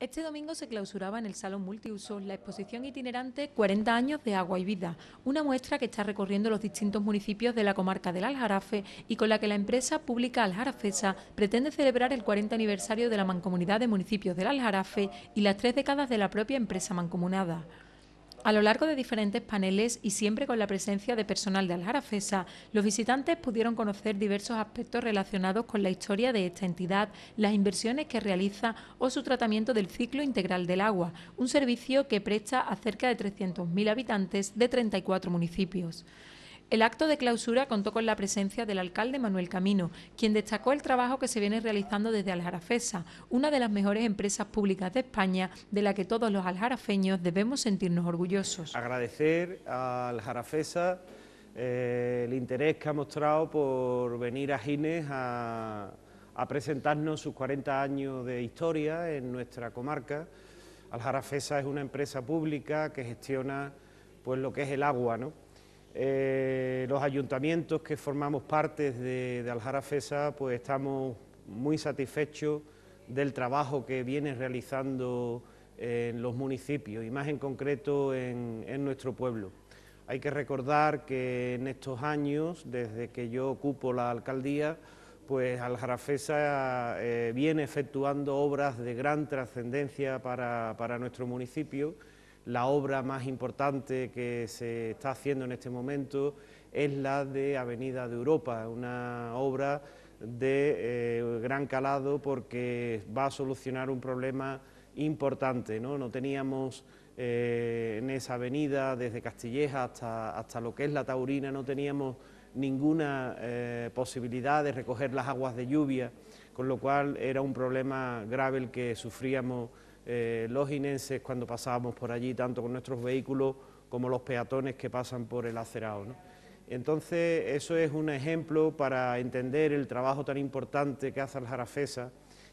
Este domingo se clausuraba en el Salón Multiusos la exposición itinerante 40 años de agua y vida, una muestra que está recorriendo los distintos municipios de la comarca del Aljarafe y con la que la empresa pública aljarafesa pretende celebrar el 40 aniversario de la mancomunidad de municipios del Aljarafe y las tres décadas de la propia empresa mancomunada. A lo largo de diferentes paneles y siempre con la presencia de personal de Aljarafesa, los visitantes pudieron conocer diversos aspectos relacionados con la historia de esta entidad, las inversiones que realiza o su tratamiento del ciclo integral del agua, un servicio que presta a cerca de 300.000 habitantes de 34 municipios. El acto de clausura contó con la presencia del alcalde Manuel Camino, quien destacó el trabajo que se viene realizando desde Aljarafesa, una de las mejores empresas públicas de España, de la que todos los aljarafeños debemos sentirnos orgullosos. Agradecer a Aljarafesa eh, el interés que ha mostrado por venir a Gines a, presentarnos sus 40 años de historia en nuestra comarca. Aljarafesa es una empresa pública que gestiona pues, lo que es el agua, ¿no? Eh, los ayuntamientos que formamos parte de, Aljarafesa pues estamos muy satisfechos del trabajo que viene realizando eh, en los municipios y más en concreto en, nuestro pueblo. Hay que recordar que en estos años, desde que yo ocupo la alcaldía, pues Aljarafesa eh, viene efectuando obras de gran trascendencia para nuestro municipio la obra más importante que se está haciendo en este momento es la de Avenida de Europa, una obra de eh, gran calado porque va a solucionar un problema importante. No, teníamos eh, en esa avenida desde Castilleja hasta, lo que es la Taurina, no teníamos ninguna eh, posibilidad de recoger las aguas de lluvia, con lo cual era un problema grave el que sufríamos eh, los inenses cuando pasábamos por allí, tanto con nuestros vehículos como los peatones que pasan por el acerado. Entonces, eso es un ejemplo para entender el trabajo tan importante que hace Jarafesa...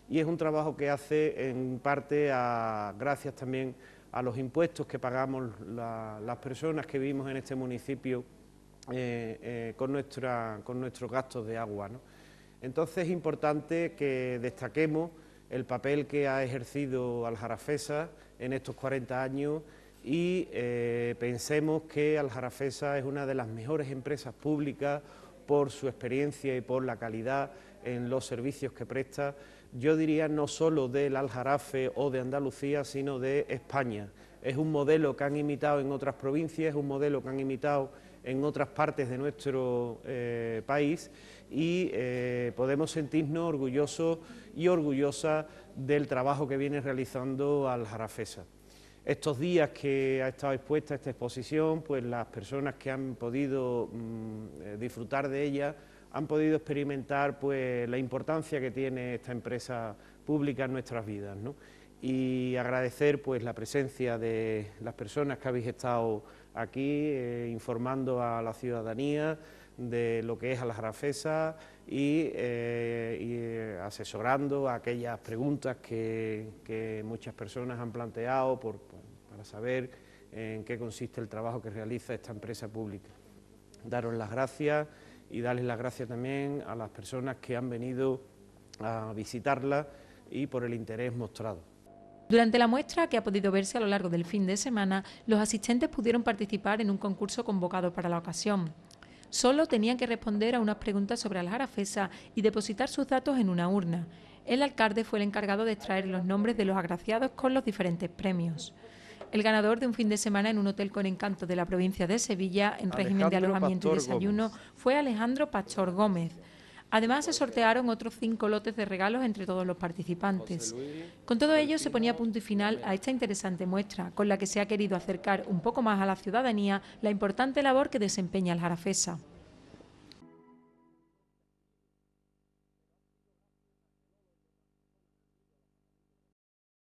y es un trabajo que hace en parte a, gracias también a los impuestos que pagamos las personas que vivimos en este municipio eh, eh, con, con nuestros gastos de agua. Entonces es importante que destaquemos el papel que ha ejercido Aljarafesa en estos 40 años y eh, pensemos que Aljarafesa es una de las mejores empresas públicas por su experiencia y por la calidad en los servicios que presta, yo diría no solo del Aljarafe o de Andalucía, sino de España. Es un modelo que han imitado en otras provincias, es un modelo que han imitado en otras partes de nuestro eh, país y eh, podemos sentirnos orgullosos y orgullosas del trabajo que viene realizando Aljarafesa. Estos días que ha estado expuesta esta exposición, pues las personas que han podido mm, eh, disfrutar de ella han podido experimentar pues, la importancia que tiene esta empresa pública en nuestras vidas. ¿no? y agradecer pues, la presencia de las personas que habéis estado aquí eh, informando a la ciudadanía de lo que es a y, eh, y eh, asesorando aquellas preguntas que, muchas personas han planteado para saber en qué consiste el trabajo que realiza esta empresa pública. Daros las gracias y darles las gracias también a las personas que han venido a visitarla y por el interés mostrado. Durante la muestra, que ha podido verse a lo largo del fin de semana, los asistentes pudieron participar en un concurso convocado para la ocasión. Solo tenían que responder a unas preguntas sobre la y depositar sus datos en una urna. El alcalde fue el encargado de extraer los nombres de los agraciados con los diferentes premios. El ganador de un fin de semana en un hotel con encanto de la provincia de Sevilla, en régimen de alojamiento y desayuno, fue Alejandro Pachor Gómez. Además, se sortearon otros cinco lotes de regalos entre todos los participantes. Con todo ello, se ponía punto y final a esta interesante muestra, con la que se ha querido acercar un poco más a la ciudadanía la importante labor que desempeña el Jarafesa.